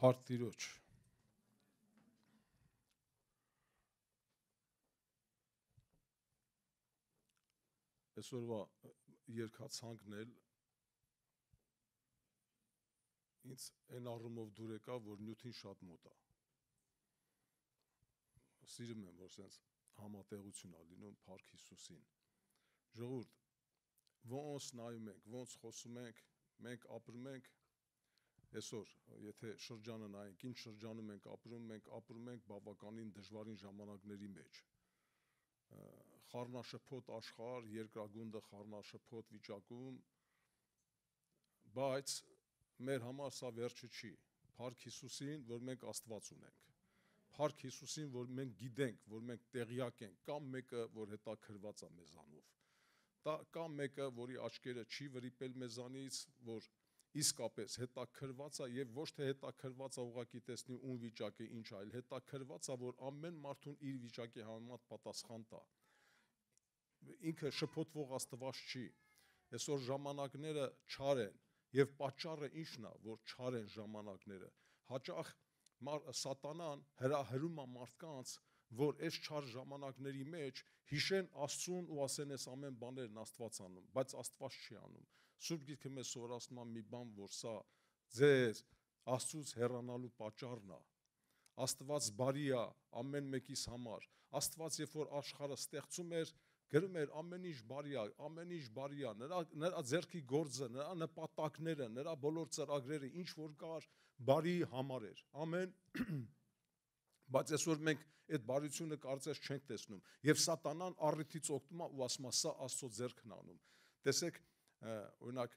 Փարտ Տիրոջ։ Այսօրվա երկացանքն էլ ինձ այն առումով դուր եկա, որ նյութին շատ մոտ է։ Սիրում եմ, որ սենց համատեղություն ա լինում Փարք Հիսուսին։ Ժողովուրդ, ոնց նայում ենք, ոնց խոսում ենք, մենք ապրում ենք Այսօր, եթե շրջանը նայենք, ինչ շրջանում ենք ապրում, մենք ապրում ենք բավականին դժվարին ժամանակների մեջ խառնաշփոթ աշխարհ, երկրագունդը խառնաշփոթ վիճակում, բայց մեր համար սա վերջը չի։ Փառք Հիսուսին, որ մենք Աստված ունենք։ Փառք Հիսուսին, որ մենք գիտենք, որ մենք տեղյակ ենք, կամ մեկը, որ հետաքրված է մեզանով։ Դա կամ մեկը, որի աչքերը չի վրիպել մեզանից, որ իսկապես հետաքրված է եւ ոչ թե հետաքրված է ուղակի տեսնի ում վիճակը ինչ է, այլ հետաքրված է որ ամեն մարդուն իր վիճակի համեմատ պատասխան տա։ Ինքը շփոթվող Աստված չի։ Այսօր ժամանակները չար են եւ պատճառը ի՞նչն է, որ չար են ժամանակները։ Հաճախ սատանան հրահրում է մարդկանց որ այս չար ժամանակների մեջ հիշեն Աստծուն ու ասեն այս ամեն բաներն Աստված անում, բայց Աստված չի անում։ Սուրբ Գիրքը մեզ սովորացնում է մի բան, որ սա ձեր Աստծուց հեռանալու պատճառն է։ Աստված բարի է ամեն մեկիս համար։ Աստված երբ որ աշխարհը ստեղծում էր, գրում էր ամեն ինչ բարի է, ամեն ինչ բարի է, նրա նրա ձեռքի գործը, նրա նպատակները, նրա բոլոր ծրագրերը, ինչ որ կար, բարի համար էր։ Ամեն բայց այսօր մենք այդ բարությունը կարծես չենք տեսնում։ Եվ սատանան առիթից օգտվում է ու ասում է, սա Աստծո ձեռքն անում։ Տեսեք, օրինակ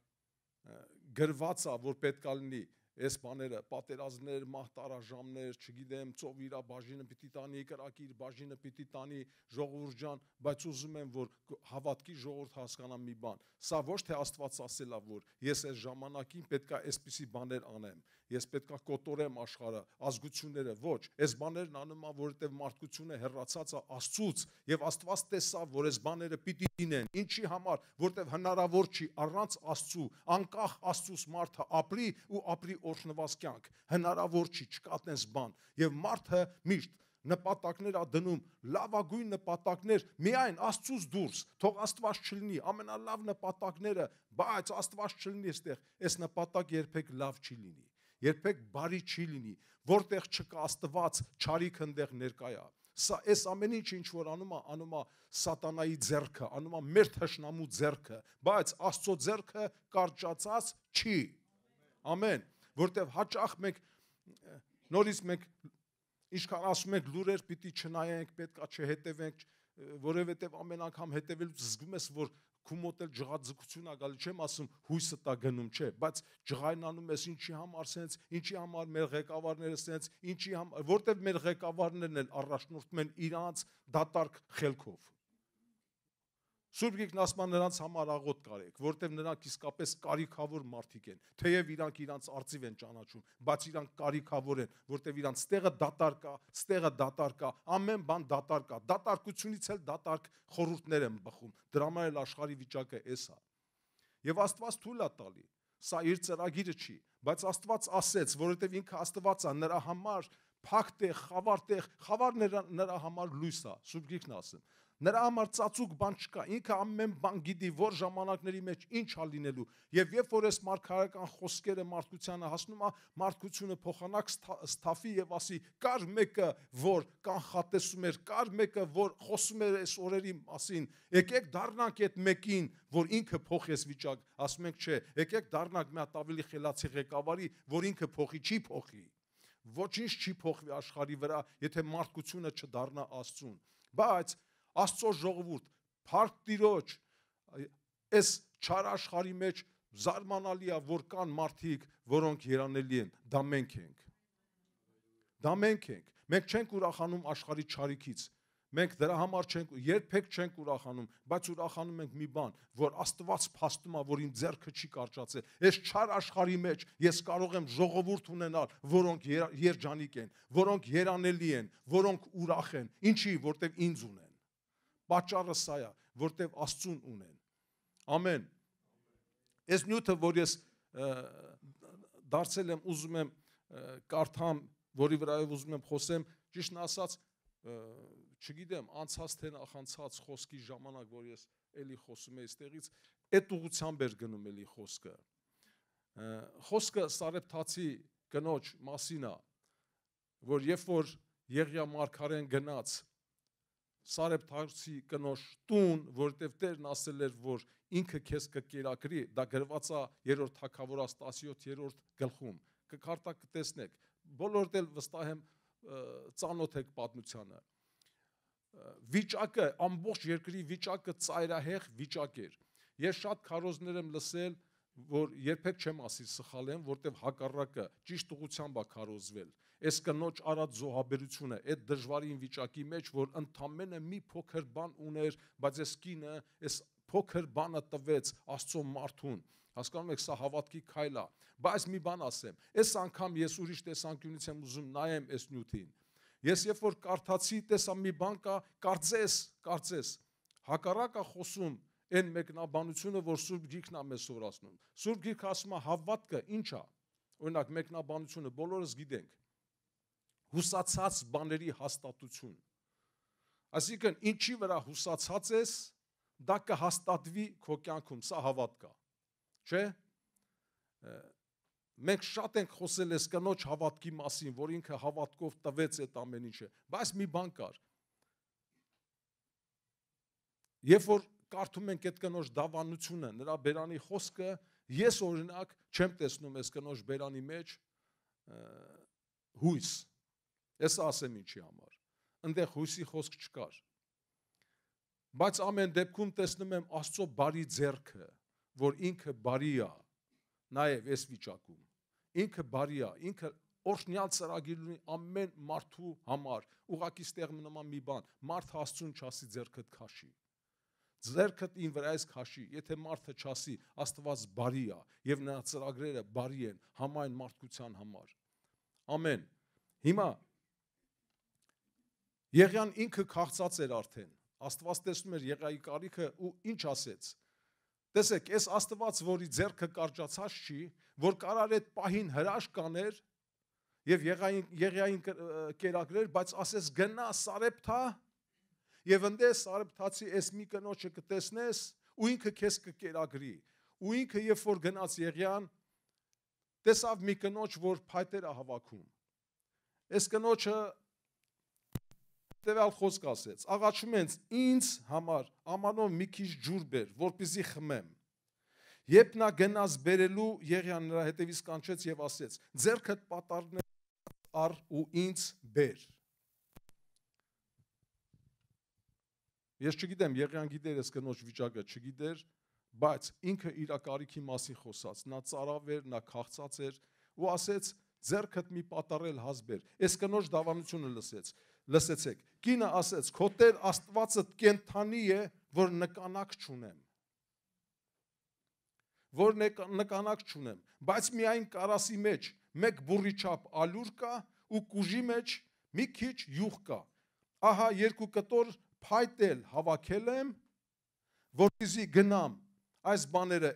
գրվածա, որ պետք է լինի այս բաները, պատերազմներ, մահտարաժամներ, չգիտեմ, ծովիրա բաժինը պիտի տանի, կրակիր բաժինը պիտի տանի, ժողովուրդյան, բայց ուզում եմ, որ հավատքի ժողովուրդ հասկանա մի բան։ Սա ոչ թե Աստված ասելա, որ ես այս ժամանակին պետքա այսպիսի բաներ անեմ, ես պետքա կոտորեմ աշխարհը, ազգությունները, ոչ, այս բաներն անում ա, որովհետև մարդկությունը հեռացած է Աստծուց եւ Աստված տեսավ, որ այս բաները պիտի դինեն։ Ինչի համար, որովհետև հնարավոր չի առանց Աստծու, անկախ Աստծուց մարդը ապրի ու ապրի օրհնված կյանք հնարավոր չի չկատնես բան եւ մարդը միշտ նպատակներ ա դնում լավագույն նպատակներ միայն աստծուց դուրս թող աստված չլինի ամենալավ նպատակները բայց աստված չլինի այստեղ այս նպատակ երբեք լավ չի լինի երբեք բարի չի լինի որտեղ չկա աստված ճարիք ընդեղ ներկայա Սա այս ամեն ինչ ինչ որ անում է, անում է սատանայի ձեռքը, անում է մեր թշնամու ձեռքը, բայց Աստծո ձեռքը կարճացած չի։ Ամեն որտեվ հաճախ մենք նորից մենք ինչքան ասում ենք լուրեր պիտի չնայենք, պետքա չհետևենք, որովհետև ամեն անգամ հետևելուց զգում ես, որ քու մոտ էլ ջղաձգություն ա գալի, չեմ ասում հույսը տա գնում, չէ, բայց ջղայնանում ես ինչի համար սենց, ինչի համար մեր ղեկավարները սենց, ինչի համար, որտեվ մեր ղեկավարներն են առաջնորդում են իրանց դատարկ խելքով։ Սուրբ Գիրքն ասում է նրանց համար աղոտ կարեք, որտեղ նրանք իսկապես կարիքավոր մարդիկ են։ Թեև իրանք իրանք արծիվ են ճանաչում, բայց իրանք կարիքավոր են, որտեղ իրանք ստեղը դատարկ է, ստեղը դատարկ է, ամեն բան դատարկ է։ Դատարկությունից էլ դատարկ խորհուրդներ են բխում։ Դրա համար էլ աշխարհի վիճակը էս է։ Եվ Աստված թույլ է տալի։ Սա իր ծրագիրը չի, բայց Աստված ասեց, որովհետև ինքը Աստված է, նրա համար փակտեղ, խավարտեղ, խավարն նրա համար լույս է, Սուրբ Գիրքն ասում։ Նրա համար ծածուկ բան չկա։ Ինքը ամեն բան գիտի, որ ժամանակների մեջ ինչ ա լինելու։ Եվ երբ որ այս մարգարական խոսքերը մարդկությանը հասնում է, մարդկությունը փոխանակ սթաֆի եւ ասի՝ կար մեկը, որ կանխատեսում էր, կար մեկը, որ խոսում էր այս օրերի մասին։ Եկեք դառնանք այդ մեկին, որ ինքը փոխես վիճակ, ասում ենք, չէ, եկեք դառնանք մի հատ ավելի խելացի ղեկավարի, որ ինքը փոխի, չի փոխի ոչինչ չի փոխվի աշխարի վրա, եթե մարդկությունը չդառնա Աստծուն։ Բայց Աստծո ժողովուրդ, Փառք Տիրոջ, այս չար աշխարհի մեջ զարմանալի է, որ կան մարդիկ, որոնք երանելի են, դա մենք ենք։ Դա մենք ենք։ Մենք չենք ուրախանում աշխարհի չարիքից։ Մենք դրա համար չենք երբեք չենք ուրախանում, բայց ուրախանում ենք մի բան, որ Աստված փաստում է, որ իմ ձեռքը չի կարճացել։ Այս չար աշխարհի մեջ ես կարող եմ ժողովուրդ ունենալ, որոնք երջանիկ են, որոնք երանելի են, որոնք ուրախ են։ Ինչի՞, որտեղ ինձ ունեն։ Պաճառը սա է, որտեվ Աստծուն ունեն։ Ամեն։ Այս նյութը, որ ես դարձել եմ, ուզում եմ կարդամ, որի վրայով ուզում եմ խոսեմ, ճիշտն ասած, չգիտեմ, անցած թե նախանցած խոսքի ժամանակ, որ ես էլի խոսում եմ այստեղից, այդ ուղությամբ էր գնում էլի խոսքը։ Խոսքը Սարեփթացի կնոջ մասին է, որ երբ որ Եղիա Մարկարեն գնաց Սարեփթարսի կնոջ տուն, որտեվ Տերն ասել էր, որ ինքը քեզ կկերակրի, դա գրված է երրորդ թագավորած 17-րդ գլխում։ Կքարտա կտեսնեք։ Բոլորդ էլ վստահ եմ ծանոթ եք պատմությանը։ Վիճակը, ամբողջ երկրի վիճակը ծայրահեղ վիճակ էր։ Ես շատ քարոզներ եմ լսել, որ երբեք չեմ ասի սխալ եմ, որտեվ հակառակը ճիշտ ուղությամբ է քարոզվել։ Այս կնոջ արած զոհաբերությունը, այդ դժվարին վիճակի մեջ, որ ընդամենը մի փոքր բան ուներ, բայց այս կինը այս փոքր բանը տվեց Աստծո մարդուն։ Հասկանում եք, սա հավատքի քայլ է։ Բայց մի բան ասեմ, այս անգամ ես ուրիշ տեսանկյունից եմ ուզում նայեմ այս նյութին։ Ես երբ որ կարդացի, տեսա մի բան կա, կարծես, կարծես հակառակը խոսում այն մեկնաբանությունը, որ Սուրբ Գիրքն է մեզ սովորացնում։ Սուրբ Գիրքը ասում է հավատքը ի՞նչ է։ Օրինակ մեկնաբանությունը բոլորս գիտենք հուսացած բաների հաստատություն։ Այսինքն, ինչի վրա հուսացած ես, դա կհաստատվի քո կյանքում, սա հավատք է։ Չէ՞։ Մենք շատ ենք խոսել այս կնոջ հավատքի մասին, որ ինքը հավատքով տվեց այդ ամեն ինչը, բայց մի բան կար։ Երբ որ կարդում ենք այդ կնոջ դավանությունը, նրա բերանի խոսքը, ես օրինակ չեմ տեսնում այս կնոջ բերանի մեջ հույս, Ես ասեմ ինչի համար։ Այնտեղ հույսի խոսք չկար։ Բայց ամեն դեպքում տեսնում եմ Աստծո բարի ձեռքը, որ ինքը բարի է, նաև այս վիճակում։ Ինքը բարի է, ինքը օրհնյալ ծրագիր ունի ամեն մարդու համար։ Ուղակի ստեղ նման մի բան, մարդը Աստծուն չասի ձեռքդ քաշի։ Ձերքդ ին վրա էս քաշի, եթե մարդը չասի, Աստված բարի է եւ նրա ծրագրերը բարի են համայն մարդկության համար։ Ամեն։ Հիմա Եղիան ինքը քաղցած էր արդեն։ Աստված տեսնում էր Եղայի կարիքը ու ինչ ասեց։ Տեսեք, այս Աստված, որի ձեռքը կարճացած չի, որ կարար այդ պահին հրաշք կաներ եւ Եղային Եղիային կերակրեր, բայց ասես գնա Սարեփթա եւ ընդ է Սարեփթացի այս մի կնոջը կտեսնես ու ինքը քեզ կկերակրի։ Ու ինքը երբ որ գնաց Եղիան, տեսավ մի կնոջ, որ փայտեր է հավաքում։ Այս կնոջը տվյալ խոսք ասեց. աղաչում ենց ինձ համար ամանով մի քիչ ջուր բեր, որպիսի խմեմ։ Երբ նա գնաց բերելու Եղիան նրա հետևից կանչեց եւ ասեց. Ձերքդ պատարներ առ ու ինձ բեր։ Ես չգիտեմ, Եղիան գիտեր այս կնոջ վիճակը, չգիտեր, բայց ինքը իր կարիքի մասին խոսաց։ Նա ծարավ էր, նա քաղցած էր ու ասեց. Ձերքդ մի պատարել հազբեր։ Այս կնոջ դավանությունը լսեց։ Լսեցեք, Կինը ասեց. «Քո Տեր Աստվածը կենթանի է, որ նկանակ չունեմ»։ Որ նկանակ չունեմ, բայց միայն կարասի մեջ մեկ բուրի չափ ալյուր կա ու կուժի մեջ մի քիչ յուղ կա։ Ահա երկու կտոր փայտել հավաքել եմ, որպեսզի գնամ այս բաները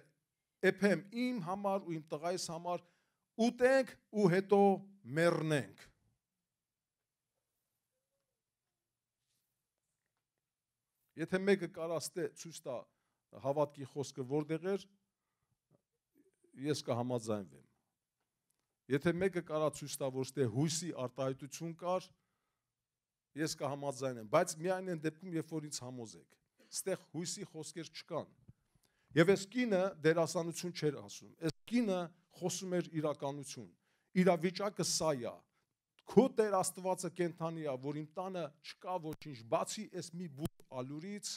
եփեմ իմ համար ու իմ տղայիս համար ուտենք ու հետո մեռնենք։ Եթե մեկը կարաստե ցույց տա հավատքի խոսքը որտեղ էր, ես կհամաձայնվեմ։ Եթե մեկը կարա ցույց տա, որ ստե հույսի արտահայտություն կար, ես կհամաձայնեմ, բայց միայն այն դեպքում, երբ որ ինձ համոզեք, ստեղ հույսի խոսքեր չկան։ Եվ այս կինը դերասանություն չէր ասում։ Այս կինը խոսում էր իրականություն։ Իրավիճակը սա է։ Քո Տեր Աստվածը կենթանի է, որ իմ տանը չկա ոչինչ, բացի այս մի բու ալուրից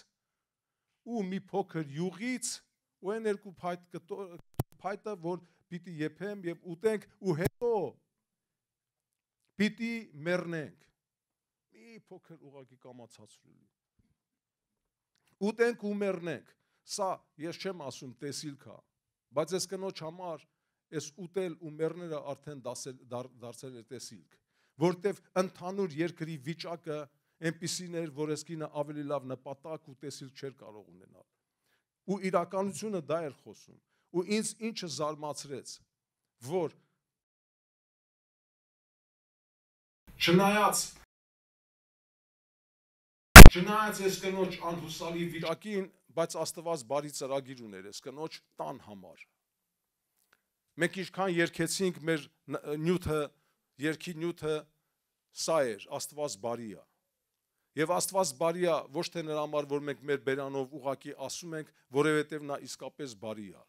ու մի փոքր յուղից ու այն երկու փայտ փայտը որ պիտի եփեմ եւ ուտենք ու հետո պիտի մեռնենք մի փոքր ուղակի կամացացրելու ուտենք ու մեռնենք սա ես չեմ ասում տեսիլքա բայց ես կնոջ համար այս ուտել ու մեռները արդեն դասել դարձել է տեսիլք որտեվ ընդհանուր երկրի վիճակը դար, այնպիսին էր, որ ես կինը ավելի լավ նպատակ ու տեսիլք չէր կարող ունենալ։ Ու իրականությունը դա էր խոսում։ Ու ինձ ինչը զարմացրեց, որ Չնայած Չնայած ես կնոջ անհուսալի վիճակին, բայց Աստված բարի ծրագիր ուներ ես կնոջ տան համար։ Մենք ինչքան երկեցինք մեր նյութը, երկի նյութը սա էր, Աստված բարի է։ Եվ Աստված բարի է ոչ թե նրա համար, որ մենք մեր բերանով ուղակի ասում ենք, որևէտև նա իսկապես բարի է։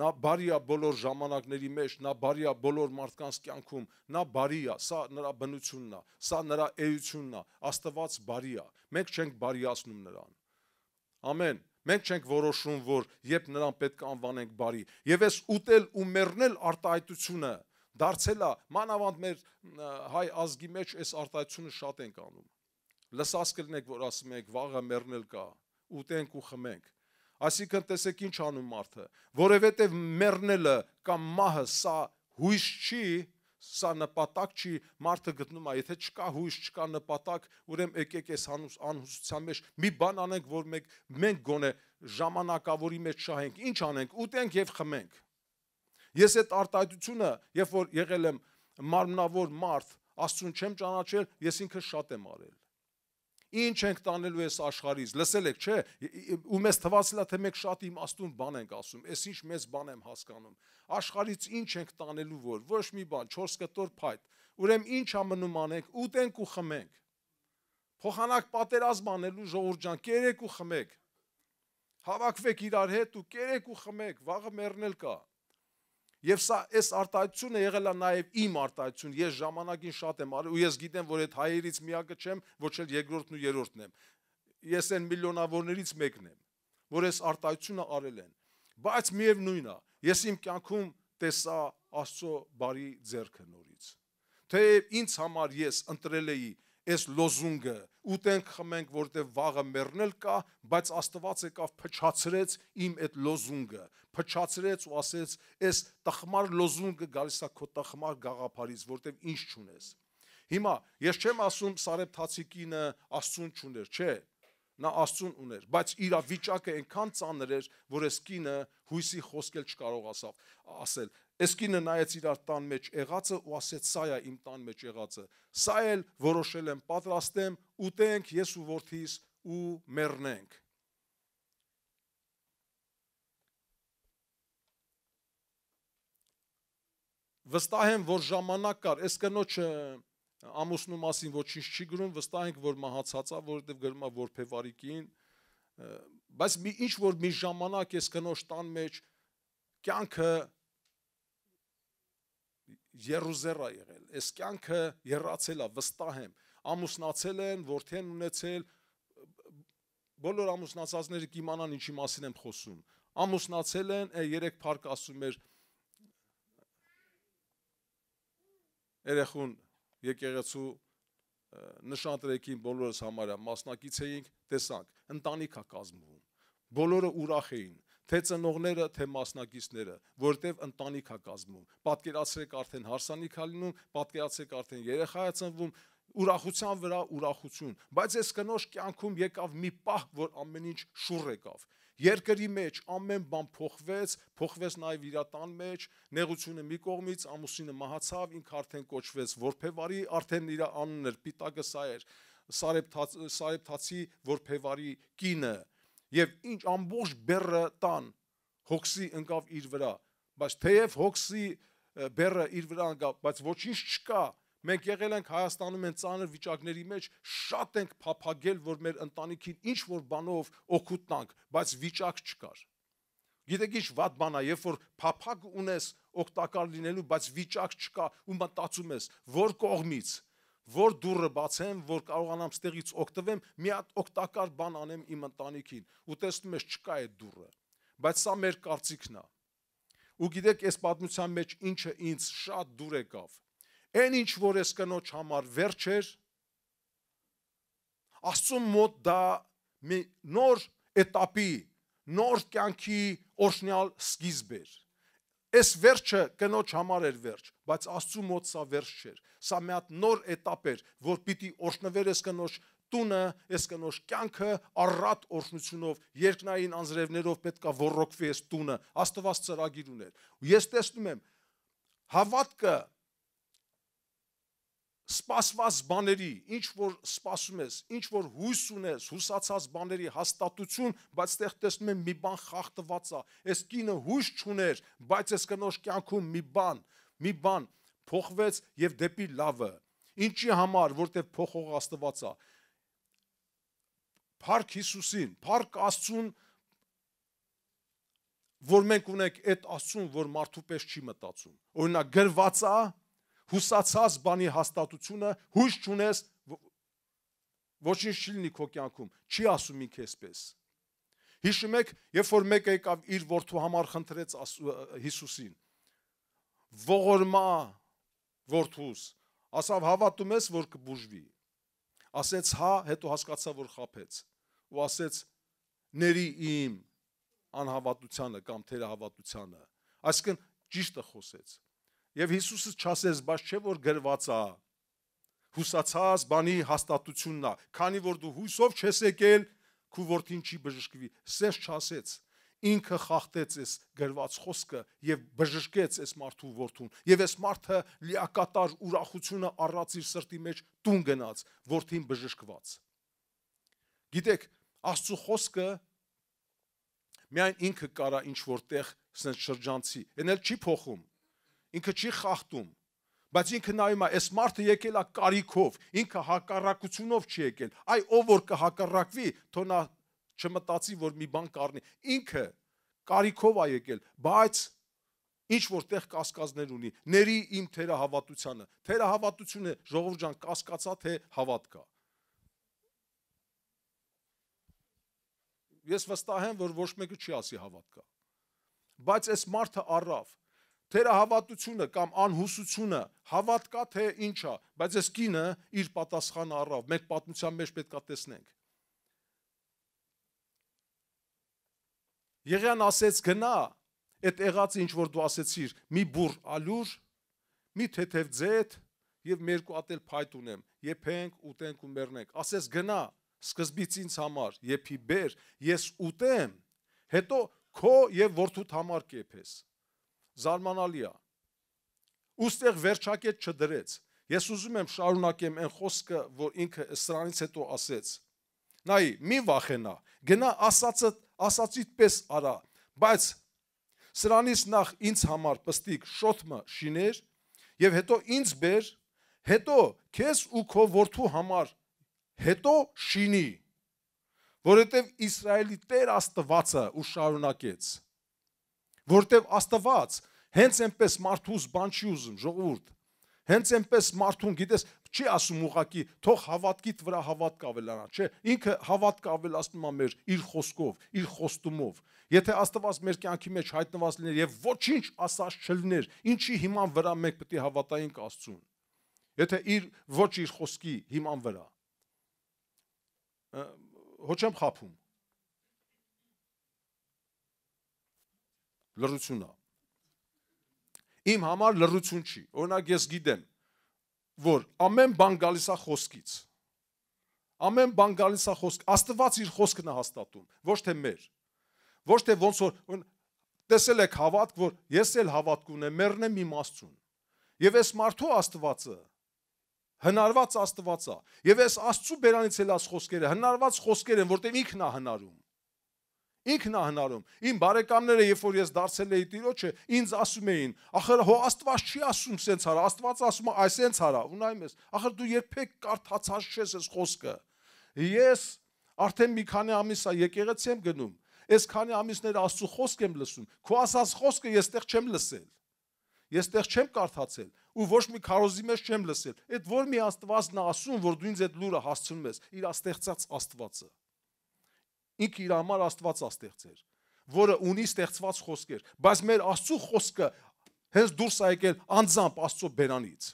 Նա բարի է բոլոր ժամանակների մեջ, նա բարի է բոլոր մարդկանց կյանքում, նա բարի է, սա նրա բնությունն է, սա նրա էությունն է, Աստված բարի է։ Մենք չենք բարիացնում նրան։ Ամեն։ Մենք չենք որոշում, որ երբ նրան պետք է անվանենք բարի։ Եվ այս ուտել ու մեռնել արտահայտությունը դարձել է մանավանդ մեր հայ ազգի մեջ այս արտահայտությունը շատ ենք անում լսած կլինեք, որ ասում եք վաղը մեռնել կա, ուտենք ու խմենք։ Այսինքն տեսեք ինչ անում մարդը, որովհետև մեռնելը կամ մահը սա հույս չի, սա նպատակ չի, մարդը գտնում է, եթե չկա հույս, չկա նպատակ, ուրեմն եկեք այս անուս անհուսության մեջ մի բան անենք, որ մենք մենք գոնե ժամանակավորի մեջ շահենք։ Ինչ անենք, ուտենք եւ խմենք։ Ես այդ արտահայտությունը, երբ որ եղել եմ մարմնավոր մարդ, Աստծուն չեմ ճանաչել, ես ինքս շատ եմ արել։ Ինչ ենք տանելու այս աշխարհից։ Լսել եք, չէ, ու մեզ թվացելա թե մենք շատ իմաստուն բան ենք ասում, ես ինչ մեզ բան եմ հասկանում։ Աշխարհից ինչ ենք տանելու որ ոչ մի բան, 4 կտոր փայտ։ Ուրեմն ինչ ա մնում անենք, ուտենք ու խմենք։ Փոխանակ պատերազմ անելու ժողուրջան, կերեք ու խմեք։ Հավաքվեք իրար հետ ու կերեք ու խմեք, վաղը մեռնել կա։ Եվ սա այս արտահայտությունը եղել է նաև իմ արտահայտություն։ Ես ժամանակին շատ եմ արել ու ես գիտեմ, որ այդ հայերից միակը չեմ, ոչ էլ երկրորդն ու երրորդն եմ։ Ես այն միլիոնավորներից մեկն եմ, որ այս արտահայտությունը արել են։ Բայց միևնույնն է, ես իմ կյանքում տեսա Աստծո բարի ձեռքը նորից։ Թե ինձ համար ես ընտրել էի այս լոզունգը ուտենք խմենք որտեվ վաղը մեռնել կա բայց աստված եկավ փչացրեց իմ այդ լոզունգը փչացրեց ու ասեց այս տխմար լոզունգը գալիս է քո տխմար գաղափարից որտեվ ինչ չունես հիմա ես չեմ ասում սարեփթացիկինը աստուն չուներ չէ չու նա աստուն ուներ, բայց իր վիճակը այնքան ծանր էր, որ այս կինը հույսի խոսքել չկարողացավ ասել։ Այս կինը նայեց իր տան մեջ եղածը ու ասեց՝ «Սա է իմ տան մեջ եղածը։ Սա էլ որոշել եմ պատրաստեմ, ուտենք ես ու որդիս ու մեռնենք»։ Վստահ եմ, որ ժամանակ կար, այս կնոջը ամուսնու մասին ոչինչ չի գրում, վստահ ենք, որ մահացած է, որովհետև գրում է որփեվարիկին, բայց մի ինչ որ մի ժամանակ ես կնոջ տան մեջ կյանքը Երուսերա եղել, այս կյանքը երացել է, վստահ եմ, ամուսնացել են, որդեն ունեցել, բոլոր ամուսնացածները կիմանան ինչի մասին եմ խոսում։ Ամուսնացել են, է երեք փառք ասում էր երեխուն եկեղեցու նշանտրեքին բոլորս համարյա մասնակից էինք, տեսանք, ընտանիքա կազմվում։ Բոլորը ուրախ էին, թե ծնողները, թե մասնակիցները, որտեվ ընտանիքա կազմվում։ Պատկերացրեք արդեն հարսանիքա լինում, պատկերացրեք արդեն երեխա է ծնվում, ուրախության վրա ուրախություն, բայց այս կնոջ կյանքում եկավ մի պահ, որ ամեն ինչ շուռ եկավ։ Երկրի մեջ ամեն բան փոխվեց, փոխվեց նաև իրատան մեջ, նեղությունը մի կողմից, ամուսինը մահացավ, ինքը արդեն կոչվեց որփեվարի, արդեն իր անունն էր Պիտագը սա էր, Սարեփթացի Սարեփթաց, որփեվարի կինը։ Եվ ինչ ամբողջ բերը տան հոգսի ընկավ իր վրա, բայց թեև հոգսի բերը իր վրա ընկավ, բայց ոչինչ չկա, ոչ Մենք եղել ենք Հայաստանում են ծանր վիճակների մեջ, շատ ենք փափագել, որ մեր ընտանիքին ինչ որ բանով օգուտ տանք, բայց վիճակ չկար։ Գիտեք ինչ վատ բան է, երբ որ փափագ ունես օգտակար լինելու, բայց վիճակ չկա ու մտածում ես, որ կողմից, որ դուրը բացեմ, որ կարողանամ ստեղից օգտվեմ, մի հատ օգտակար բան անեմ իմ ընտանիքին։ Ու տեսնում ես չկա այդ դուրը։ Բայց սա մեր կարծիքն է։ Ու գիտեք, այս պատմության մեջ ինչը ինձ շատ դուր եկավ։ Այն ինչ որ ես կնոջ համար վերջ էր Աստծո մոտ դա մի նոր этаպի, նոր կյանքի օրհնյալ սկիզբ էր։ Այս վերջը կնոջ համար էր վերջ, բայց Աստծո մոտ սա վերջ չէր։ Սա մի հատ նոր этаպ էր, որ պիտի օրհնվեր այս կնոջ տունը, այս կնոջ կյանքը առատ օրհնությունով, երկնային անձրևներով պետքա ռոռոկվի այս տունը։ Աստված ծրագիր ուներ։ Ես տեսնում եմ հավատքը սպասված բաների, ինչ որ սպասում ես, ինչ որ հույս ունես, հուսացած բաների հաստատություն, բայց այդտեղ տեսնում եմ մի բան խախտված է։ Այս կինը հույս չուներ, բայց այս կնոջ կյանքում մի բան, մի բան փոխվեց եւ դեպի լավը։ Ինչի համար, որտեղ փոխող Աստված է։ Փառք Հիսուսին, փառք Աստծուն, որ մենք ունենք այդ Աստծուն, որ մարդու պես չի մտածում։ Օրինակ գրված է հուսացած բանի հաստատությունը հույս չունես ոչինչ չի լինի քո կյանքում չի ասում ինք էսպես հիշում եք երբ որ մեկը եկավ իր որդու համար խնդրեց Հիսուսին ողորմա որդուս ասավ հավատում ես որ կբուժվի ասեց հա հետո հասկացա որ խափեց ու ասեց ների իմ անհավատությանը կամ թերահավատությանը այսինքն ճիշտը խոսեց Եվ Հիսուսը չասեց, բայց չէ որ գրված է հուսացած բանի հաստատությունն է, քանի որ դու հույսով չես եկել, քու որդին չի բժշկվի։ Սես չասեց, ինքը խախտեց այս գրված խոսքը եւ բժշկեց այս մարդու որդուն։ Եվ այս մարդը լիակատար ուրախությունը առած իր սրտի մեջ տուն գնաց, որդին բժշկված։ Գիտեք, Աստծո խոսքը միայն ինքը կարա ինչ որտեղ սենց շրջանցի։ Էն էլ չի փոխում ինքը չի խախտում, բայց ինքը նայում է, այս մարդը եկել է կարիքով, ինքը հակառակությունով չի եկել։ Այ ով որ կհակառակվի, թող նա չմտածի, որ մի բան կառնի։ Ինքը կարիքով է եկել, բայց ինչ որտեղ կասկածներ ունի։ Ների իմ թերահավատությանը։ Թերահավատությունը ժողովուրդ ջան կասկածա թե հավատ կա։ Ես վստահ եմ, որ ոչ մեկը չի ասի հավատ կա։ Բայց այս մարդը առավ թերահավատությունը կամ անհուսությունը հավատքա թե ինչա, բայց այս կինը իր պատասխանը առավ։ Մենք պատմության մեջ պետքա տեսնենք։ Եղյան ասեց գնա, այդ եղած ինչ որ դու ասեցիր, մի բուր ալյուր, մի թեթև ձեթ եւ մերկու ատել փայտ ունեմ, եփենք, ուտենք ու մեռնենք։ Ասես գնա, սկզբից ինձ համար, եփի բեր, ես ուտեմ, հետո քո եւ որդուդ համար կեփես զարմանալի է։ Ոստեղ վերջակետ չդրեց։ Ես ուզում եմ շարունակեմ այն խոսքը, որ ինքը սրանից հետո ասեց։ Նայի, մի վախենա, գնա ասածը ասածիդ պես արա, բայց սրանից նախ ինձ համար պստիկ շոթմը շիներ եւ հետո ինձ բեր, հետո քեզ ու քո որդու համար հետո շինի, որովհետեւ Իսրայելի Տեր Աստվածը ու շարունակեց որտեվ Աստված հենց այնպես մարդուս բան չի ուզում, ժողովուրդ։ Հենց այնպես մարդուն գիտես, չի ասում ուղակի թող հավատքիդ վրա հավատք ավելանա, չէ։ Ինքը հավատք ավելացնում է մեր իր խոսքով, իր խոստումով։ Եթե Աստված մեր կյանքի մեջ հայտնված լիներ եւ ոչինչ ասած չլիներ, ինչի հիման վրա մենք պետք է հավատայինք Աստծուն։ Եթե իր ոչ իր խոսքի հիման վրա։ Հոչեմ խափում լրություն է։ Իմ համար լրություն չի։ Օրինակ ես գիտեմ, որ ամեն բան գալիս է խոսքից։ Ամեն բան գալիս է խոսք։ Աստված իր խոսքն է հաստատում, ոչ թե մեր։ Ոչ թե ոնց որ տեսել եք հավատք, որ ես էլ հավատք ունեմ, մեռն եմ իմ Աստծուն։ Եվ այս մարդու Աստվածը հնարված Աստված է։ Եվ այս Աստծու բերանից էլ աս խոսքերը հնարված խոսքեր են, որտեղ ինքն է հնարում։ Ինքն է հնարում։ Իմ բարեկամները, երբ որ ես դարձել էի Տիրոջը, ինձ ասում էին, ախր հո Աստված չի ասում սենց արա, Աստված ասում է այսենց արա, ունայում ես։ Ախր դու երբեք կարդացած չես այս խոսքը։ Ես արդեն մի քանի ամիս է եկեղեցի եմ գնում։ Այս քանի ամիսներ Աստծո խոսք եմ լսում։ Քո ասած խոսքը ես տեղ չեմ լսել։ Ես տեղ չեմ կարդացել ու ոչ մի քարոզի մեջ չեմ լսել։ Այդ որ մի Աստվածն է ասում, որ դու ինձ այդ լուրը հասցնում ես, իր աստեղծած Աստվածը։ Ինքը իր համար Աստված է ստեղծել, որը ունի ստեղծված խոսքեր, բայց մեր Աստծո խոսքը հենց դուրս է եկել անձամբ Աստծո բերանից։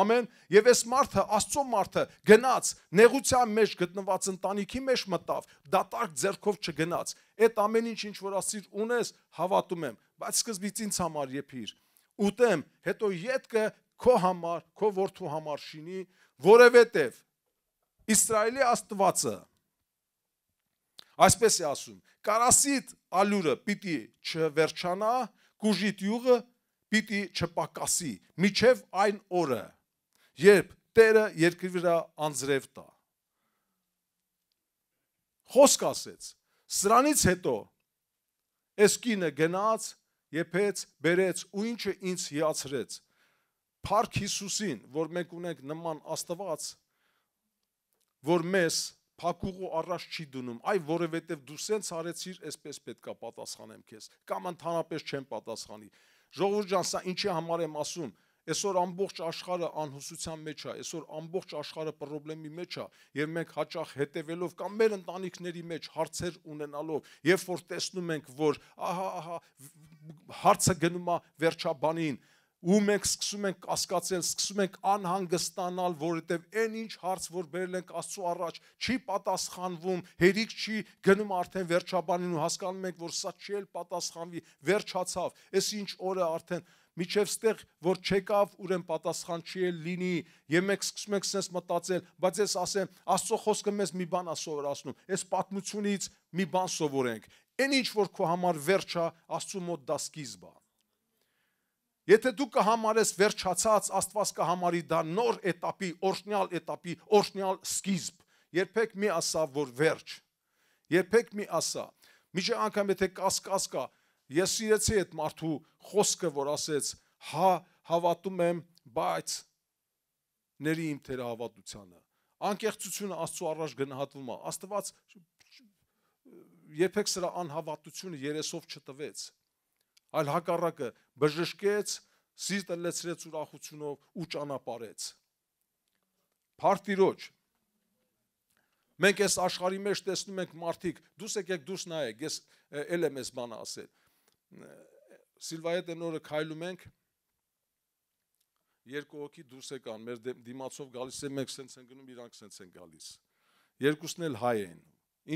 Ամեն, եւ այս մարդը, Աստծո մարդը գնաց նեղության մեջ գտնված ընտանիքի մեջ մտավ, դատարկ ձեռքով չգնաց։ Այդ ամեն ինչ ինչ որ ասիր ունես, հավատում եմ, բայց սկզբից ինձ համար եփիր։ Ուտեմ, հետո յետքը քո համար, քո որդու համար շինի, որևէտեւ Իսրայելի Աստվածը Այսպես է ասում. Կարասիտ ալյուրը պիտի չվերջանա, գուժիտ յուղը պիտի չպակասի, միջև այն օրը, երբ Տերը երկրի վրա անձրև տա։ Խոսք ասեց։ Սրանից հետո այս կինը գնաց, եփեց, բերեց ու ինչը ինձ հիացրեց։ Փառք Հիսուսին, որ մենք ունենք նման Աստված, որ մեզ փակուղու առաջ չի դնում, այ որևէտեւ դու սենց արեցիր, այսպես պետքա պատասխանեմ քեզ, կամ ընդհանրապես չեմ պատասխանի։ Ժողովուրդ ջան, սա ինչի համար եմ ասում, Այսօր ամբողջ աշխարհը անհուսության մեջ է, այսօր ամբողջ աշխարհը խնդրի մեջ է, եւ մենք հաճախ հետեւելով կամ մեր ընտանիքների մեջ հարցեր ունենալով, երբ որ տեսնում ենք, որ ահա, ահա հարցը գնում է վերջաբանին, ու մենք սկսում ենք կասկածել, սկսում ենք անհանգստանալ, որովհետև այն ինչ հարց, որ բերել ենք Աստծո առաջ, չի պատասխանվում, հերիք չի գնում արդեն վերջաբանին ու հասկանում ենք, որ սա չի էլ պատասխանվի, վերջացավ։ Էս ինչ օրը արդեն միջև ստեղ որ չեկավ ուրեմն պատասխան չի էլ լինի եւ մենք սկսում ենք sense մտածել բայց ես ասեմ աստծո խոսքը մեզ մի բան է սովորացնում այս պատմությունից մի բան սովորենք այն ինչ որ քո համար վերջա աստծո մոտ դա սկիզբ է Եթե դու կհամարես վերջացած, Աստված կհամարի դա նոր этаպի, օրշնյալ этаպի, օրշնյալ սկիզբ։ Երբեք մի ասա, որ վերջ։ Երբեք մի ասա։ Միջի անգամ եթե կասկած կա, ես իրեցի այդ մարդու խոսքը, որ ասեց, հա, հավատում եմ, բայց ների իմ թերը հավատությանը։ Անկեղծությունը Աստծո առաջ գնահատվում է։ Աստված երբեք սրա անհավատությունը երեսով չտվեց այլ հակառակը բժշկեց, սիրտը լեցրեց ուրախությունով ու ճանապարեց։ Փարտիրոջ Մենք այս աշխարհի մեջ տեսնում ենք մարդիկ, դուս եկեք դուրս նայեք, ես էլ եմ ես բանը ասել։ Սիլվայի հետ նորը քայլում ենք, երկու հոգի դուրս եկան, մեր դիմացով գալիս են, մենք սենց են գնում, իրանք սենց են գալիս։ Երկուսն էլ հայ են։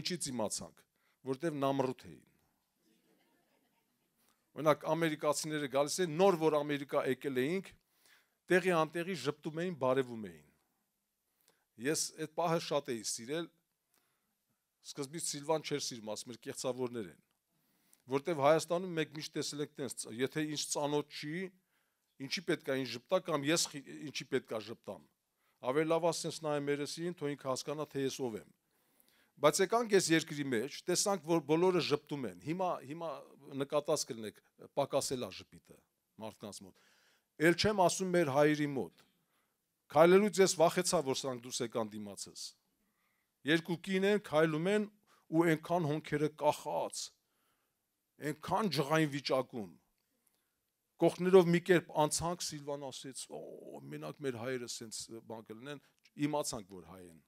Ինչից իմացանք, որտեվ նամրուտ էին։ Օրինակ ամերիկացիները գալիս են նոր որ Ամերիկա եկել էինք, տեղի անտեղի ճպտում էին, բարևում էին։ Ես այդ պահը շատ էի սիրել։ Սկզբից Սիլվան չէր սիրում, ասում էր կեղծավորներ են։ Որտեվ Հայաստանում մեկ միշտ տեսել եք տենց, եթե ինչ ծանոթ չի, ինչի պետք է ինձ ճպտա կամ ես ինչի պետք է ճպտամ։ Ավելի լավ ասես նայեմ երեսին, թող ինքը հասկանա թե ես ով եմ։ Բայց եկանք այս երկրի մեջ, տեսանք, որ բոլորը ճպտում են։ Հիմա հիմա նկատած կլինեք, պակասելա ճպիտը մարդկանց մոտ։ Էլ չեմ ասում մեր հայերի մոտ։ Քայլելուց ես վախեցա, որ սրանք դուրս եկան դիմացս։ Երկու կին են, քայլում են ու այնքան հոնքերը կախած, այնքան ջղային վիճակում։ Կողքներով մի կերպ անցանք Սիլվան ասեց. «Օ, մենակ մեր հայերը սենց բան կլինեն»։ Իմացանք, որ հայ են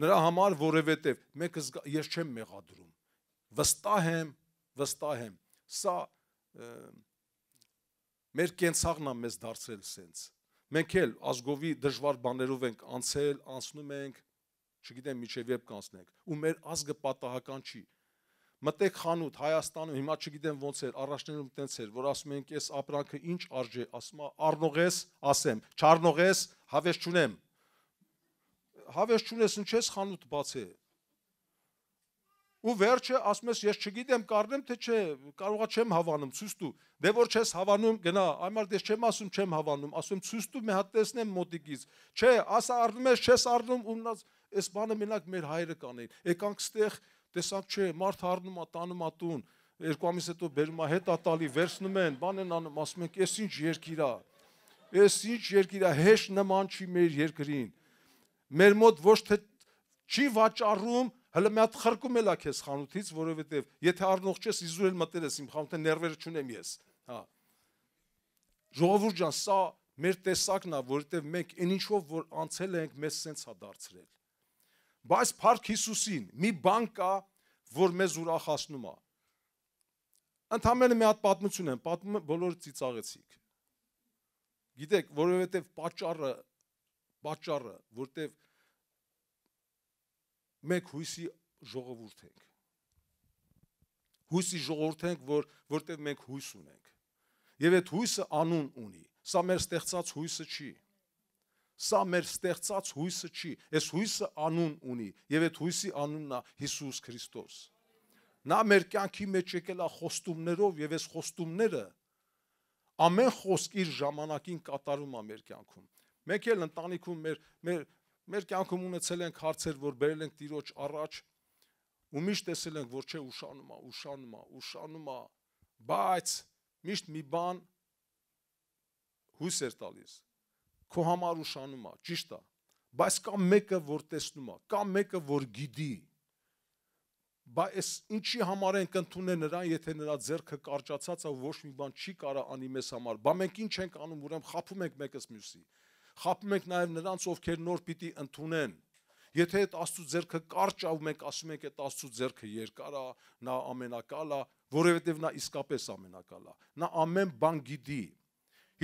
նրա համար, որովհետև մեկը ես չեմ մեղադրում։ Վստահ եմ, վստահ եմ։ Սա մեր կենցաղն է մեզ դարձրել սենց։ Մենք էլ ազգովի դժվար բաներով ենք անցել, անցնում ենք, չգիտեմ միջև երբ կանցնենք։ Ու մեր ազգը պատահական չի։ Մտեք խանութ Հայաստանում, հիմա չգիտեմ ոնց էր, առաջներում տենց էր, որ ասում ենք, այս ապրանքը ինչ արժե, ասում է, առնողես, ասեմ, չառնողես, հավես չունեմ հավես չունես ինչ ես խանութ բացե։ Ու վերջը ասում ես ես չգիտեմ կարնեմ թե չէ, կարողա չեմ հավանում, ցույց տու։ Դե որ չես հավանում, գնա, այմար դես չեմ ասում չեմ հավանում, ասում ցույց տու մի հատ տեսնեմ մոտիկից։ Չէ, ասա առնում ես, չես առնում ու նա այս բանը մենակ մեր հայրը կանեին։ Եկանք ստեղ տեսակ չէ, մարդ առնում է, տանում է տուն, երկու ամիս հետո բերում է, հետա տալի, վերցնում են, բան են անում, ասում ենք, «Էս ինչ երկիր է»։ Էս ինչ երկիր է, հեշ նման չի մեր երկրին մեր մոտ ոչ թե չի վաճառում, հələ մի հատ խրկում էլա քեզ խանութից, որովհետև եթե առնող չես, իզուրել մտերես իմ խանութը ներվեր չունեմ ես, հա։ Ժողովուրդ ջան, սա մեր տեսակն է, որովհետև մենք այն ինչով որ անցել ենք, մեզ սենց հա դարձրել։ Բայց Փառք Հիսուսին մի բան կա, որ մեզ ուրախացնում է։ Ընդամենը մի հատ պատմություն եմ, պատմում բոլորը ծիծաղեցիք։ Գիտեք, որովհետև պատճառը պատճառը, որտեվ մեկ հույսի ժողովուրդ ենք։ Հույսի ժողովուրդ ենք, որ որտեվ մենք հույս ունենք։ Եվ այդ հույսը անուն ունի։ Սա մեր ստեղծած հույսը չի։ Սա մեր ստեղծած հույսը չի։ Այս հույսը անուն ունի, եւ այդ հույսի անունն է Հիսուս Քրիստոս։ Նա մեր կյանքի մեջ եկել է խոստումներով եւ այս խոստումները ամեն խոսք իր ժամանակին կատարում է մեր կյանքում։ Մեկ էլ ընտանիքում մեր մեր մեր կյանքում ունեցել ենք հարցեր, որ բերել ենք Տիրոջ առաջ ու միշտ տեսել ենք, որ չէ ուշանում է, ուշանում է, ուշանում է, բայց միշտ մի բան հույս էր տալիս։ Քո համար ուշանում է, ճիշտ է, բայց կա մեկը, որ տեսնում է, կա մեկը, որ գիտի։ Բայց ինչի համար ենք ընդունել նրան, եթե նրա ձեռքը կարճացած է ու ոչ մի բան չի կարա անի մեզ համար։ Բա մենք ինչ ենք անում, ուրեմն խափում ենք մեկս մյուսի։ մեկ խապում ենք նաև նրանց, ովքեր նոր պիտի ընդունեն։ Եթե այդ Աստծո ձեռքը կարճ ավ մենք ասում ենք այդ Աստծո ձեռքը երկար է, նա ամենակալ է, որովհետև նա իսկապես ամենակալ է։ Նա ամեն բան գիտի։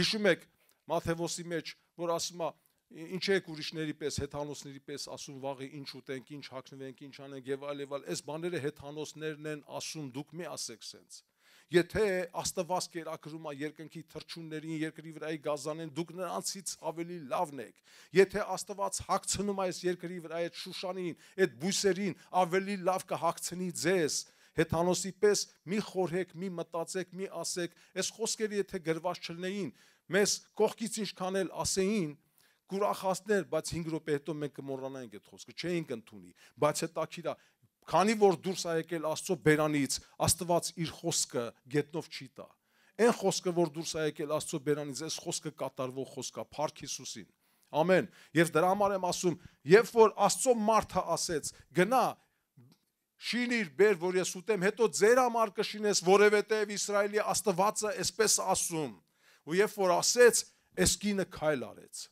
Հիշում եք Մաթեոսի մեջ, որ ասում է ինչ եք ուրիշների պես, հեթանոսների պես ասում վաղի ինչ ուտենք, ինչ հագնվենք, ինչ անենք եւ այլ եւ այլ։ Այս բաները հեթանոսներն են ասում, դուք մի ասեք սենց։ Եթե Աստված կերակրում է երկնքի թրջուններին, երկրի վրայի գազանեն, դուք նրանցից ավելի լավն եք։ Եթե Աստված հացնում է այս երկրի վրա այդ շուշանին, այդ բույսերին, ավելի լավ կհացնի ձեզ հեթանոսի պես մի խորհեք, մի մտածեք, մի ասեք, այս խոսքերը եթե գրված չլնեին, մեզ կողքից ինչքան էլ ասեին, կուրախացներ, բայց 5 րոպե հետո մենք կմոռանանք այդ խոսքը, չէինք ընդունի։ Բայց հետաքրքիր է, Քանի որ դուրս է եկել Աստծո բերանից, Աստված իր խոսքը գետնով չի տա։ Այն խոսքը, որ դուրս է եկել Աստծո բերանից, այս խոսքը կատարվող խոսքա, Փառք Հիսուսին։ Ամեն։ Եվ դրա համար եմ ասում, երբ որ Աստծո մարդը ասեց, գնա շինիր բեր, որ ես ուտեմ, հետո ձեր համար կշինես, որևէտեւ Իսրայելի Աստվածը այսպես ասում։ Ու երբ որ ասեց, այս կինը քայլ արեց։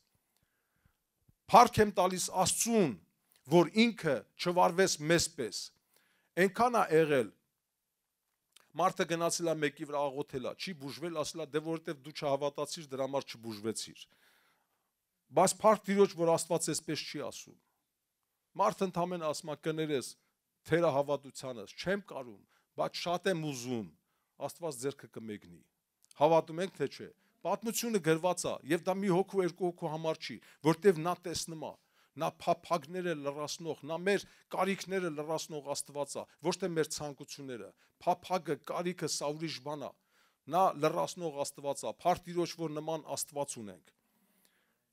Փառք եմ տալիս Աստծուն, որ ինքը չվարվես մեզպես։ Էնքան է եղել։ Մարդը գնացել է մեկի վրա աղոթել է, չի բուժվել, ասել է, դե որովհետև դու չհավատացիր, դրա համար չբուժվեցիր։ Բայց փառք Տիրոջ, որ Աստված էսպես չի ասում։ Մարդը ընդամենը ասում է կներես թերը հավատությանս, չեմ կարում, բայց շատ եմ ուզում։ Աստված ձերքը կմեգնի։ Հավատում ենք թե չէ։ Պատմությունը գրված է, եւ դա մի հոգու երկու հոգու համար չի, որտեւ նա տեսնում է նա փափագները լրացնող, նա մեր կարիքները լրացնող Աստված է, ոչ թե մեր ցանկությունները։ Փափագը, կարիքը սա ուրիշ բան է։ Նա լրացնող Աստված է, Փարտիրոջ որ նման Աստված ունենք։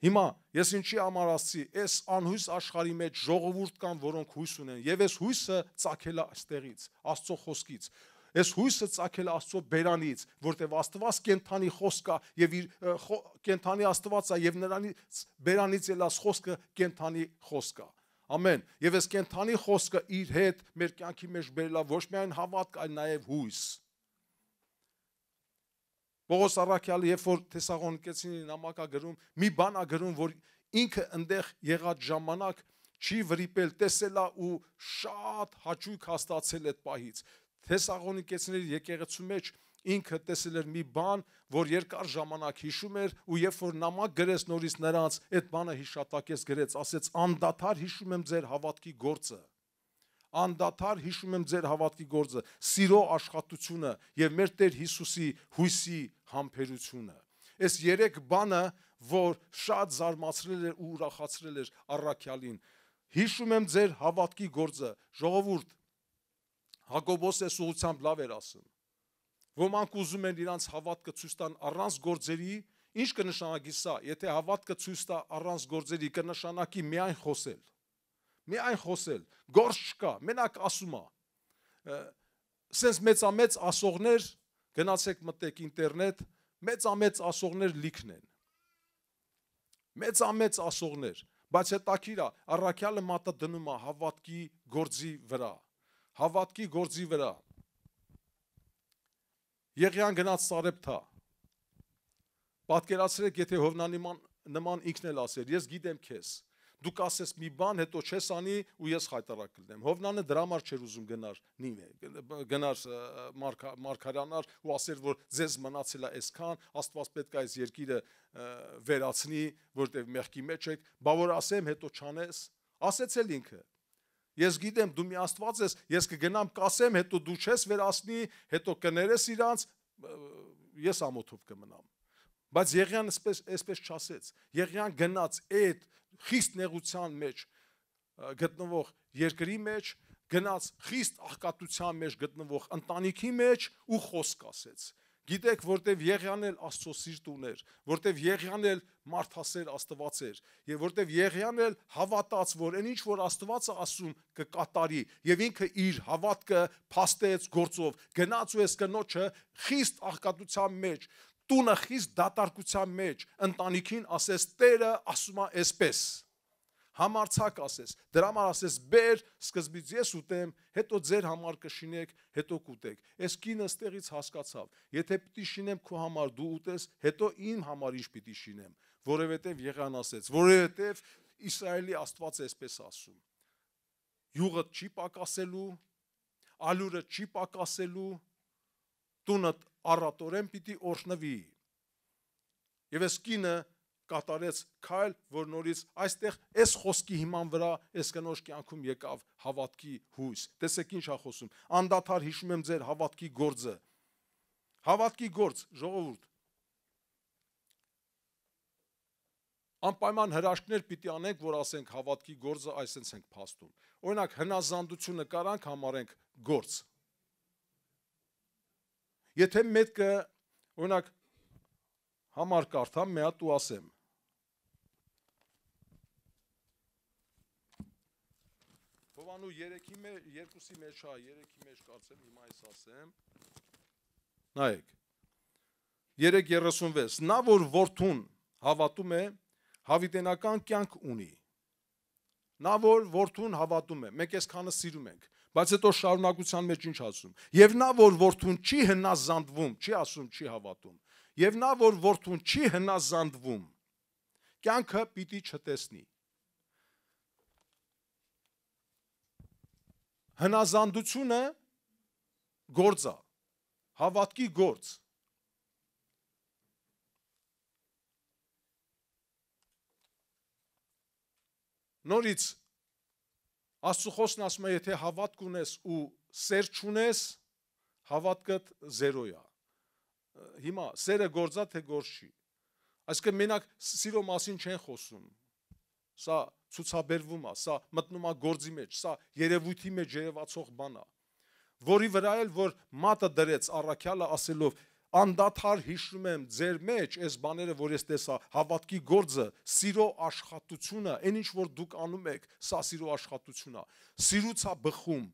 Հիմա ես ինչի համար ասացի, այս անհույս աշխարհի մեջ ժողովուրդ կան, որոնք հույս ունեն, եւ այս հույսը ցակել է այստեղից, Աստծո խոսքից։ Այս հույսը ցակել Աստծո բերանից, որտեղ Աստված կենթանի խոսքա եւ իր կենթանի Աստվածա եւ նրանից բերանից ելած խոսքը կենթանի խոսքա։ Ամեն։ Եվ այս կենթանի խոսքը իր հետ մեր կյանքի մեջ բերելա ոչ միայն հավատք, այլ նաեւ հույս։ Պողոս Արաքյալը երբ որ Թեսաղոնիկեցին նամակա գրում, մի բան ա գրում, որ ինքը ընդեղ եղած ժամանակ չի վրիպել, տեսելա ու շատ հաճույք հաստացել այդ պահից։ Թեսաղոնիկեցիների եկեղեցու մեջ ինքը տեսել էր մի բան, որ երկար ժամանակ հիշում էր ու երբ որ նամակ գրեց նորից նրանց, այդ բանը հիշատակեց գրեց, ասեց անդադար հիշում եմ ձեր հավատքի գործը։ Անդադար հիշում եմ ձեր հավատքի գործը, սիրո աշխատությունը եւ մեր Տեր Հիսուսի հույսի համբերությունը։ Այս երեք բանը, որ շատ զարմացրել էր ու ուրախացրել էր Առաքյալին։ Հիշում եմ ձեր հավատքի գործը, ժողովուրդ, Հակոբոսը սուղությամբ լավ էր ասում։ Ոմանք ուզում են իրանց հավատքը ցույց տան առանց գործերի, ինչ կնշանակի սա, եթե հավատքը ցույց տա առանց գործերի, կնշանակի միայն խոսել։ Միայն խոսել, գործ չկա, մենակ ասումա։ Սենց մեծամեծ ասողներ, գնացեք մտեք ինտերնետ, մեծամեծ ասողներ լիքն են։ Մեծամեծ ասողներ, բայց հետաքրքիր է, առաքյալը մատը դնում է հավատքի գործի վրա հավատքի գործի վրա։ Եղիան գնաց Սարեպտա։ Պատկերացրեք, եթե Հովնանի նման ինքն էլ ասեր, ես գիտեմ քեզ։ Դու կասես մի բան, հետո չես անի ու ես հայտարար կլնեմ։ Հովնանը դրա համար չէր ուզում գնար նիմ է, գնար Մարկարյանար ու ասեր, որ ձեզ մնացել է այսքան, Աստված պետք է այս երկիրը վերացնի, որտեղ մեղքի մեջ եք, բա որ ասեմ, հետո չանես։ Ասեց էլ ինքը Ես գիտեմ, դու մի Աստված ես, ես կգնամ կասեմ, հետո դու չես վերացնի, հետո կներես իրանց, ես ամոթով կմնամ։ Բայց Եղիան այսպես այսպես չասեց։ Եղիան գնաց այդ խիստ նեղության մեջ գտնվող երկրի մեջ, գնաց խիստ աղքատության մեջ գտնվող ընտանիքի մեջ ու խոսք ասեց։ Գիտեք, որտեվ Եղիան էլ Աստծո սիրտ ուներ, որտեվ Եղիան էլ մարդասեր Աստված էր, եւ որտեվ Եղիան էլ հավատաց, որ այն ինչ որ Աստվածը ասում կկատարի, եւ ինքը իր հավատքը փաստեց գործով, գնաց ու ես կնոջը խիստ աղքատության մեջ, տունը խիստ դատարկության մեջ, ընտանիքին ասես Տերը ասում է այսպես համարցակ ասես, դրա համար ասես՝ «Բեր, սկզբից ես ուտեմ, հետո ձեր համար կշինեք, հետո կուտեք»։ Այս կինը ստեղից հասկացավ, եթե պիտի շինեմ քո համար դու ուտես, հետո իմ համար ինչ պիտի շինեմ, որովհետև Եղան ասեց, որովհետև Իսրայելի Աստված էսպես ասում. Յուղը չի պակասելու, ալուրը չի պակասելու, տունը առատորեն պիտի օրհնվի։ Եվ այս կինը կատարեց քայլ, որ նորից այստեղ այս խոսքի հիման վրա այս կնոջ կյանքում եկավ հավատքի հույս։ Տեսեք ինչ է խոսում։ Անդադար հիշում եմ ձեր հավատքի գործը։ Հավատքի գործ, ժողովուրդ։ Անպայման հրաշքներ պիտի անենք, որ ասենք հավատքի գործը այսպես ենք փաստում։ Օրինակ հնազանդությունը կարանք համարենք գործ։ Եթե մեկը օրինակ համար կարդամ, մի հատ ու ասեմ։ Երևանու 3-ի մեջ, 2-ի մեջ, հա, 3-ի մեջ կարծեմ հիմա այս ասեմ։ Նայեք։ 3:36 նա որ որդուն հավատում է հավիտենական կյանք ունի նա որ որդուն հավատում է մենք այսքանը սիրում ենք բայց հետո շարունակության մեջ ինչ ասում եւ նա որ որդուն չի հնազանդվում չի ասում չի հավատում եւ նա որ որդուն չի հնազանդվում կյանքը պիտի չտեսնի հնազանդությունը գործա, հավատքի գործ։ Նորից Աստծո խոսն ասում է, եթե հավատք ունես ու սեր չունես, հավատքդ 0 է։ Հիմա սերը գործա թե գործ չի։ Այսինքն մենակ սիրո մասին չեն խոսում, Սա ցուցաբերվում է, սա մտնում է գործի մեջ, սա երևույթի մեջ երևացող բան է, որի վրա էլ որ մատը դրեց առաքյալը ասելով անդադար հիշում եմ ձեր մեջ այս բաները, որ ես տեսա, հավատքի գործը, սիրո աշխատությունը, այն ինչ որ դուք անում եք, սա սիրո աշխատությունն է։ Սիրուց է բխում։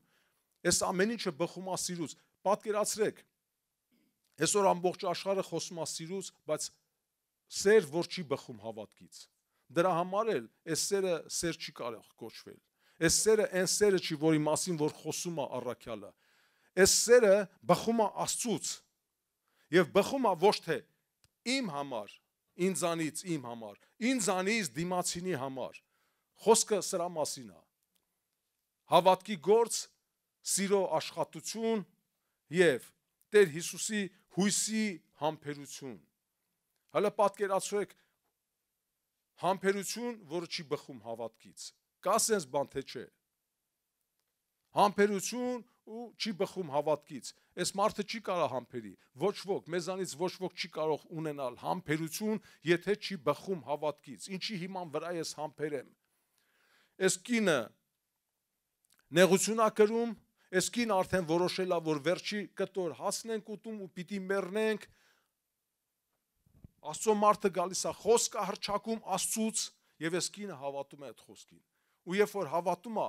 Այս ամեն ինչը բխում է սիրուց։ Պատկերացրեք։ Այսօր ամբողջ աշխարհը խոսում է սիրուց, բայց սեր, որ չի բխում հավատքից, դրա համար էլ այս սերը սեր չի կարող կոչվել։ Այս սերը այն սերը չի, որի մասին որ խոսում է առաքյալը։ Այս սերը բխում է Աստծուց։ Եվ բխում է ոչ թե իմ համար, ինձանից իմ համար, ինձանից դիմացինի համար։ Խոսքը սրա մասին է։ Հավատքի գործ, սիրո աշխատություն եւ Տեր Հիսուսի հույսի համբերություն։ Հələ պատկերացրեք Համբերություն, որը չի բխում հավատքից։ Կա sense բան թե չէ։ Համբերություն ու չի բխում հավատքից։ Այս մարդը չի կարող համբերի։ Ոչ ոք, մեզանից ոչ ոք չի կարող ունենալ համբերություն, եթե չի բխում հավատքից։ Ինչի հիման վրա ես համբերեմ։ Այս կինը նեղություն ակրում, այս կին արդեն որոշել է, որ վերջի կտոր հասնենք ուտում ու պիտի մեռնենք, ու Աստծո մարդը գալիս է խոսքը հրճակում Աստծուց եւ ես կինը հավատում է այդ խոսքին։ Ու երբ որ հավատում է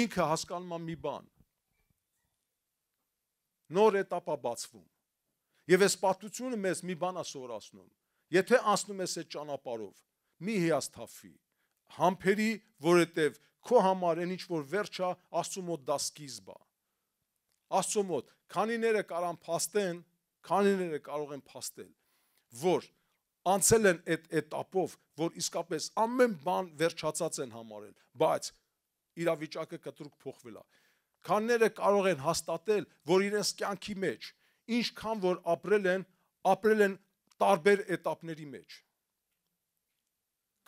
ինքը հասկանում է մի բան։ Նոր этаպա բացվում։ Եվ այս պատմությունը մեզ մի բան է սովորացնում։ Եթե անցնում ես այդ ճանապարով, մի հիասթափվի, համբերի, որովհետև քո համար այն ինչ որ վերջա Աստծո մոտ դա սկիզբա։ Աստծո մոտ քանիները կարան փաստեն, քանիները կարող են փաստել, որ անցել են այդ этаպով, որ իսկապես ամեն բան վերջացած են համարել, բայց իրավիճակը կտրուկ փոխվել է։ Քանները կարող են հաստատել, որ իրենց կյանքի մեջ ինչքան որ ապրել են, ապրել են տարբեր этаպների մեջ։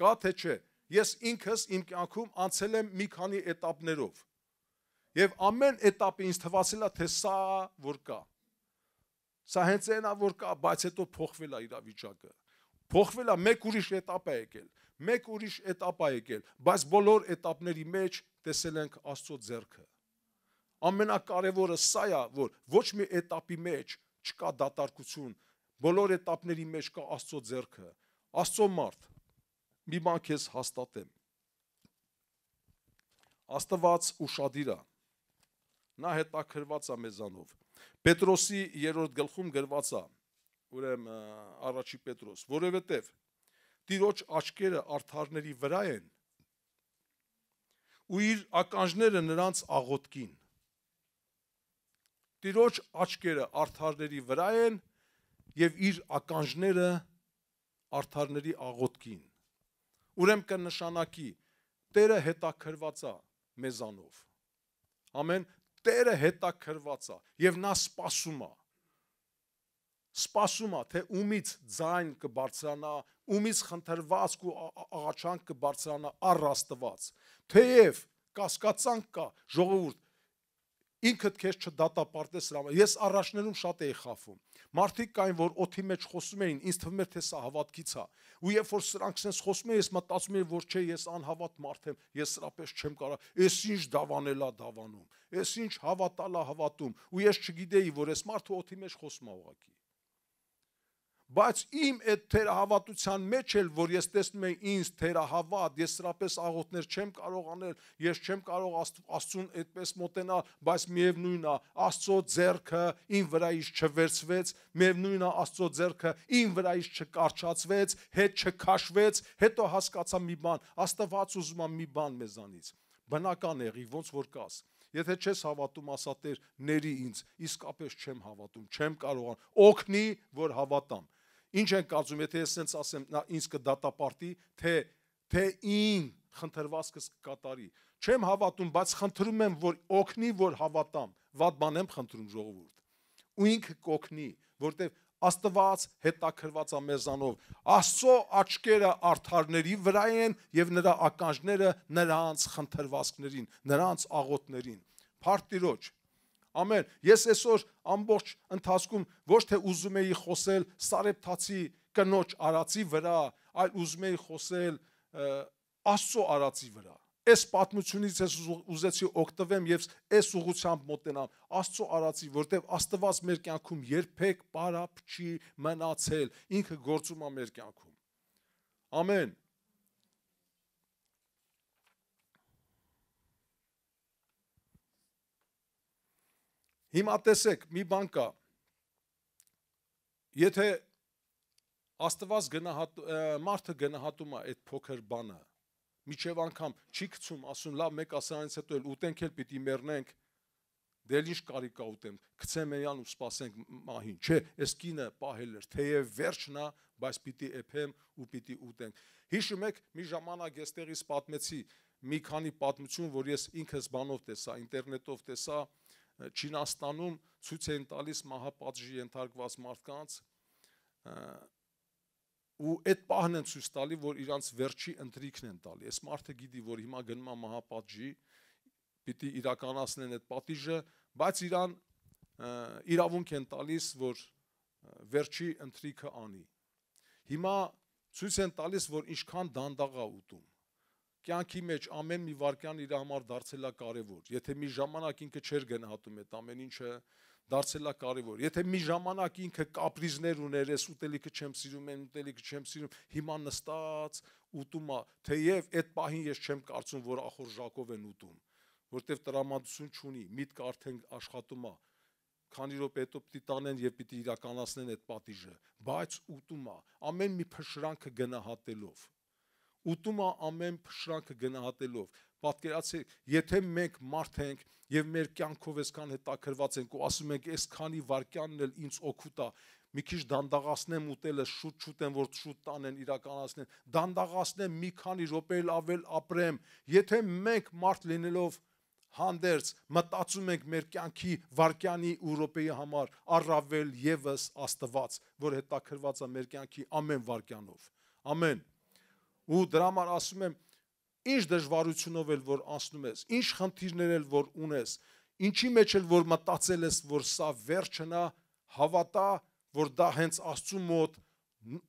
Կա թե չէ, ես ինքս իմ կյանքում անցել եմ մի քանի этаպներով։ Եվ ամեն этаպը ինձ թվացել է, թե սա որ կա։ Սա հենց այն է, որ կա, բայց հետո փոխվել է իրավիճակը։ Փոխվել է մեկ ուրիշ этап է եկել, մեկ ուրիշ этап է եկել, բայց բոլոր этapների մեջ տեսել ենք Աստծո ձեռքը։ Ամենակարևորը սա է, որ ոչ մի этapի մեջ չկա դատարկություն, բոլոր этapների մեջ կա Աստծո ձեռքը։ Աստծո մարդ մի բան քեզ հաստատեմ։ Աստված ուշադիր է Նա հետաքրված է մեզանով։ Պետրոսի 3-րդ գլխում գրված է, ուրեմն առաջի Պետրոս, որովհետև Տիրոջ աչքերը արթարների վրա են ու իր ականջները նրանց աղոտքին։ Տիրոջ աչքերը արթարների վրա են եւ իր ականջները արթարների աղոտքին։ Ուրեմն կնշանակի Տերը հետաքրված է մեզանով։ Ամեն Տերը հետաքրված է եւ նա սпасում է։ Սպասում է, թե ումից ձայն կբարձրանա, ումից խնդրվածք ու աղաչանք կբարձրանա առ Աստված։ Թեև կասկածանք կա ժողովուրդ, ինքդ քեզ չդատապարտես սրա համար։ Ես առաջներում շատ էի խախվում։ Մարդիկ կային, որ օթի մեջ խոսում էին, ինձ թվում էր թե սա հավատքից է։ Ու երբ որ սրանք sense խոսում էին, ես մտածում էի, որ չէ, ես անհավատ մարդ եմ, ես սրապես չեմ կարող։ Էս ինչ դավանելա դավանում։ Էս ինչ հավատալա հավատում։ Ու ես չգիտեի, որ ես մարդը օթի մեջ խոսում է ուղակի։ Բայց իմ այդ թերահավատության մեջ էլ, որ ես տեսնում եմ ինձ թերահավատ, ես սրապես աղոտներ չեմ կարող անել, ես չեմ կարող Աստծուն այդպես մոտենալ, բայց միևնույնն է, Աստծո ձեռքը ին վրայից չվերցվեց, միևնույնն է Աստծո ձեռքը ին վրայից չկարճացվեց, հետ չքաշվեց, հետո հասկացա մի բան, Աստված ուզում է մի բան մեզանից։ Բնական եղի, ոնց որ կաս։ Եթե չես հավատում, ասա Տեր, ների ինձ, իսկապես չեմ հավատում, չեմ կարողան, օգնի, որ հավատամ Ինչ ենք ասում, եթե ես սենց ասեմ, նա ինձ կդատապարտի, թե թե ին խնդրվածքս կկատարի։ Չեմ հավատում, բայց խնդրում եմ, որ օգնի, որ հավատամ։ Վատ բան եմ խնդրում ժողովուրդ։ Ու ինքը կօգնի, որտեվ Աստված հետաքրված է մեզանով։ Աստծո աչքերը արթարների վրա են եւ նրա ականջները նրանց խնդրվածքներին, նրանց աղոտներին։ Փարտիրոջ Ամեն։ Ես այսօր ամբողջ ընթացքում ոչ թե ուզում էի խոսել Սարեփթացի կնոջ արածի վրա, այլ ուզում էի խոսել Աստծո արածի վրա։ Այս պատմությունից ես ուզեցի օգտվեմ եւ այս ուղությամբ մոտենամ Աստծո արածի, որտեղ Աստված մեր կյանքում երբեք պարապ չի մնացել, ինքը գործում է մեր կյանքում։ Ամեն։ Հիմա տեսեք, մի բան կա։ Եթե Աստված գնահատ մարդը գնահատում է այդ փոքր բանը, միջև անգամ չի գցում, ասում լավ մեկ ասանից հետո էլ ուտենք էլ պիտի մեռնենք, դել ինչ կարի կա ուտեմ, գցեմ էյան ու սպասենք մահին, չէ, այս կինը պահել էր, թեև վերջն է, բայց պիտի էփեմ ու պիտի ուտենք։ Հիշում եք, մի ժամանակ ես տեղից պատմեցի մի քանի պատմություն, որ ես ինքս բանով տեսա, ինտերնետով տեսա, տեսա Չինաստանում ցույց են տալիս մահապատժի ենթարկված մարդկանց ու այդ պահն են ցույց տալի, որ իրանց վերջի ընտրիքն են տալի։ Այս մարդը գիտի, որ հիմա գնում է մահապատժի, պիտի իրականացնեն այդ պատիժը, բայց իրան իրավունք են տալիս, որ վերջի ընտրիքը անի։ Հիմա ցույց են տալիս, որ ինչքան դանդաղ է ուտում կյանքի մեջ ամեն մի վարքյան իր համար դարձել է կարևոր։ Եթե մի ժամանակ ինքը չէր գնահատում այդ ամեն ինչը, դարձել է կարևոր։ Եթե մի ժամանակ ինքը կապրիզներ ուներ, ես ուտելիքը չեմ սիրում, այն ուտելիքը չեմ սիրում, հիմա նստած ուտում է, թեև այդ պահին ես չեմ կարծում, որ ախորժակով են ուտում, որտեվ տրամադրություն չունի, միտքը արդեն աշխատում է քանի րոպե հետո պիտի տանեն եւ պիտի իրականացնեն այդ պատիժը, բայց ուտում է ամեն մի փշրանքը գնահատելով ուտում է ամեն փշրանքը գնահատելով։ Պատկերացեք, եթե մենք մարդ ենք եւ մեր կյանքով այսքան հետաքրված ենք ու ասում ենք, այս քանի վարքյանն էլ ինձ օգուտ է, մի քիչ դանդաղացնեմ ուտելը, շուտ շուտ են որ շուտ տանեն իրականացնեն, դանդաղացնեմ մի քանի րոպեել ավել ապրեմ։ Եթե մենք մարդ լինելով հանդերձ մտածում ենք մեր կյանքի վարքյանի ու րոպեի համար առավել եւս Աստված, որ հետաքրված է մեր կյանքի ամեն վարքյանով։ Ամեն ու դրա համար ասում եմ ինչ դժվարությունով էլ որ անցնում ես ինչ խնդիրներ էլ որ ունես ինչի մեջ էլ որ մտածել ես որ սա վերջնա հավատա որ դա հենց աստծու մոտ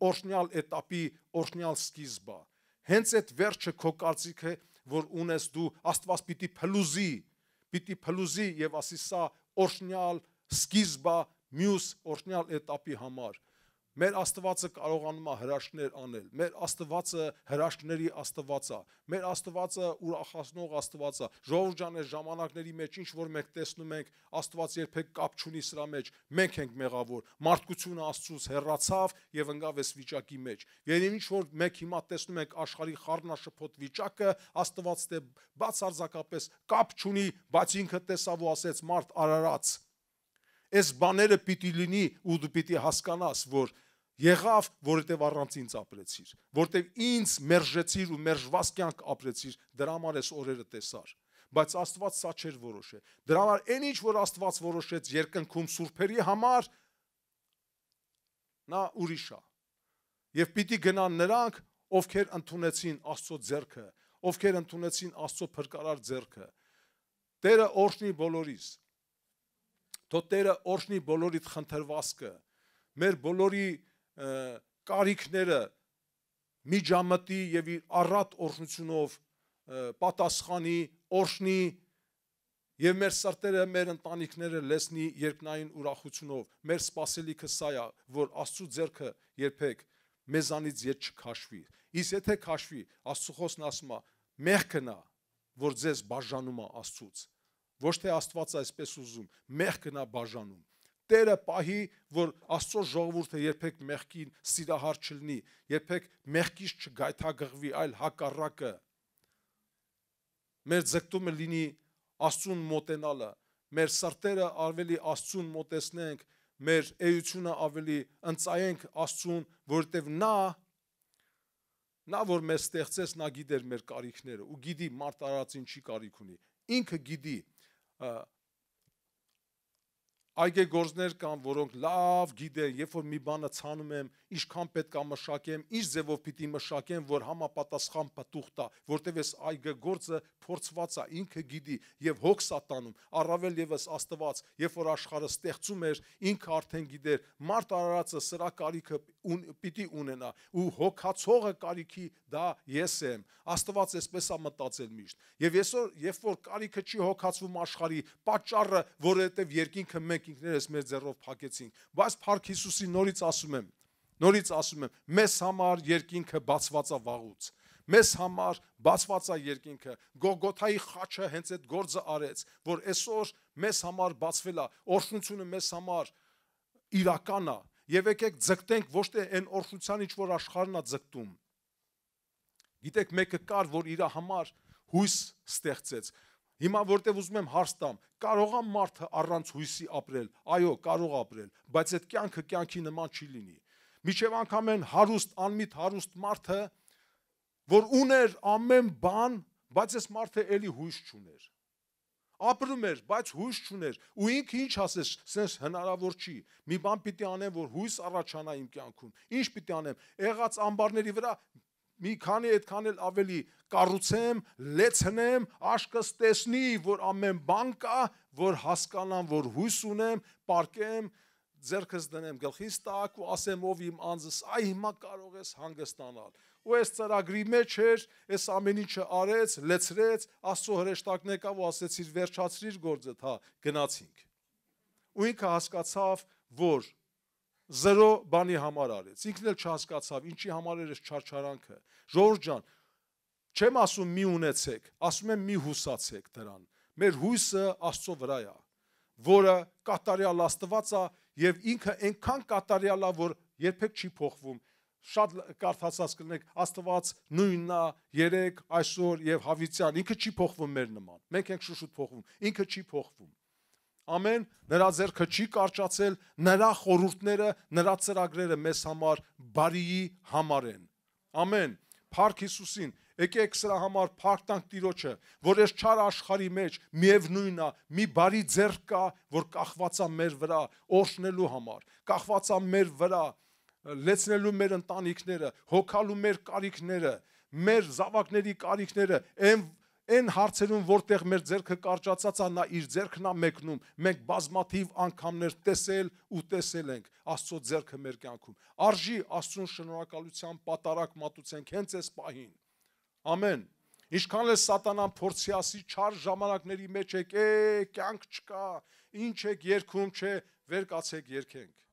օրհնյալ этаպի օրհնյալ սկիզբա հենց այդ վերջը քո կարծիքը որ ունես դու աստված պիտի փլուզի պիտի փլուզի եւ ասի սա օրհնյալ սկիզբա մյուս օրհնյալ этаպի համար Մեր Աստվածը կարողանում է հրաշքներ անել։ Մեր Աստվածը հրաշքների Աստված է։ Մեր Աստվածը ուրախացնող Աստված է։ Ժողովուրդաներ ժամանակների մեջ ինչ որ մենք տեսնում ենք, Աստված երբեք կապ չունի սրա մեջ։ Մենք ենք մեղավոր։ Մարդկությունը Աստծուց հեռացավ եւ ընկավ այս վիճակի մեջ։ Եվ ինչ որ մենք հիմա տեսնում ենք աշխարհի խառնաշփոթ վիճակը, Աստված դե բացարձակապես կապ չունի, բայց ինքը տեսավ ու ասեց մարդ արարած։ Այս բաները պիտի լինի ու դու պիտի հասկանաս, որ եղավ, որովհետև առանց ինձ ապրեցիր, որովհետև ինձ մերժեցիր ու մերժված կյանք ապրեցիր, դրա համար էս օրերը տեսար։ Բայց Աստված սա չէր որոշել։ Դրա համար այն ինչ որ Աստված որոշեց երկնքում սուրբերի համար նա ուրիշ է։ Եվ պիտի գնան նրանք, ովքեր ընդունեցին Աստծո ձեռքը, ովքեր ընդունեցին Աստծո փրկարար ձեռքը։ Տերը օրհնի բոլորիս։ Թո Տերը օրհնի բոլորիդ խնդրվածքը։ Մեր բոլորի բոլորի կարիքները միջամտի եւ իր առատ օրհնությունով պատասխանի, օրհնի եւ մեր սրտերը, մեր ընտանիքները լեսնի երկնային ուրախությունով։ Մեր սпасելիքը սա է, որ Աստծո ձեռքը երբեք մեզանից յետ չքաշվի։ Իսկ եթե քաշվի, Աստծո խոսն ասում է, մեղքն է, որ ձեզ բաժանում է Աստծուց։ Ոչ թե Աստված այսպես ուզում, մեղքն է բաժանում։ Տերը պահի, որ Աստծո ժողովուրդը երբեք մեղքին սիրահար չլինի, երբեք մեղքից չգայթակղվի, այլ հակառակը։ Մեր ձգտումը լինի Աստծուն մոտենալը, մեր սրտերը ավելի Աստծուն մոտեցնենք, մեր էությունը ավելի ընծայենք Աստծուն, որովհետև նա նա որ մեզ ստեղծեց, նա գիտեր մեր կարիքները ու գիտի մարդ արած ինչի կարիք ունի։ Ինքը գիտի այգեգործներ կան, որոնք լավ գիտեն, երբ որ մի բանը ցանում եմ, ինչքան պետք է մշակեմ, ինչ ձևով պիտի մշակեմ, որ համապատասխան պատուղ տա, որտեվ այս այգեգործը փորձված է, ինքը գիտի եւ հոգս է տանում։ Առավել եւս Աստված, երբ որ աշխարհը ստեղծում էր, ինքը արդեն գիտեր, մարդ արարածը սրա կարիքը ուն, պիտի ունենա, ու հոգացողը կարիքի դա ես եմ։ Աստված էսպես է մտածել միշտ։ Եվ այսօր, երբ որ կարիքը չի հոգացվում աշխարհի, պատճառը, որովհետեւ երկինքը մենք մենք ինքներս մեր ձեռով փակեցինք, բայց Փառք Հիսուսի նորից ասում եմ, նորից ասում եմ, մեզ համար երկինքը բացված է վաղուց։ Մեզ համար բացված է երկինքը։ Գողգոթայի խաչը հենց այդ գործը արեց, որ այսօր մեզ համար բացվել է, օրհնությունը մեզ համար իրական է։ Եվ եկեք ձգտենք ոչ թե այն օրհնության, ինչ որ աշխարհն է ձգտում։ Գիտեք, մեկը կար, որ իր համար հույս ստեղծեց, Հիմա որտեվ ուզում եմ հարց տամ, կարող է մարդը առանց հույսի ապրել։ Այո, կարող ապրել, բայց այդ կյանքը կյանքի նման չի լինի։ Միջև անգամ են հարուստ, անմիտ հարուստ մարդը, որ ուներ ամեն բան, բայց այս մարդը էլի հույս չուներ։ Ապրում էր, բայց հույս չուներ։ Ու ինքը ինչ ասես, sense հնարավոր չի։ Մի բան պիտի անեմ, որ հույս առաջանա իմ կյանքում։ Ինչ պիտի անեմ։ Եղած ամբարների վրա մի քանի այդքան էլ ավելի կառուցեմ, լեցնեմ, աշկս տեսնի, որ ամեն բան կա, որ հասկանամ, որ հույս ունեմ, պարկեմ, ձերքս դնեմ գլխիս տակ ու ասեմ ով իմ անձս, այ հիմա կարող ես հանգստանալ։ Ու այս ծրագրի մեջ էր, այս ամեն ինչը արեց, լեցրեց, Աստծո հրեշտակն եկավ ու ասեցիր վերջացրիր գործդ, հա, գնացինք։ Ու ինքը հասկացավ, որ զրո բանի համար արեց։ Ինքն էլ չհասկացավ, ինչի համար էր չարչարանքը։ Ժողովուրդ ջան, չեմ ասում մի ունեցեք, ասում եմ մի հուսացեք դրան։ Մեր հույսը Աստծո վրա է, որը կատարյալ Աստված է եւ ինքը այնքան կատարյալ է, որ երբեք չի փոխվում։ Շատ կարդացած կլինեք Աստված նույնն է երեք այսօր եւ հավիտյան, ինքը չի փոխվում մեր նման։ Մենք ենք շուշուտ փոխվում, ինքը չի փոխվում։ Ամեն նրա зерքը չի կարճացել, նրա խորհուրդները, նրա ծրագրերը մեզ համար բարիի համար են։ Ամեն։ Փառք Հիսուսին, եկեք սրա համար փառք տանք Տիրոջը, որ այս չար աշխարհի մեջ միևնույնն է, մի բարի ձեռք կա, որ կախված է մեր վրա օրհնելու համար, կախված է մեր վրա լեցնելու մեր ընտանիքները, հոգալու մեր կարիքները, մեր զավակների կարիքները, այն այն հարցերում, որտեղ մեր ձերքը կարճացած է, նա իր ձերքն է մեկնում։ Մենք բազմաթիվ անգամներ տեսել ու տեսել ենք Աստծո ձերքը մեր կյանքում։ Արժի Աստծուն շնորհակալության պատարակ մատուցենք հենց այս պահին։ Ամեն։ Ինչքան էլ սատանան փորձի ասի չար ժամանակների մեջ եք, է, կյանք չկա, ինչ եք երկում, չէ, վեր կացեք երկենք։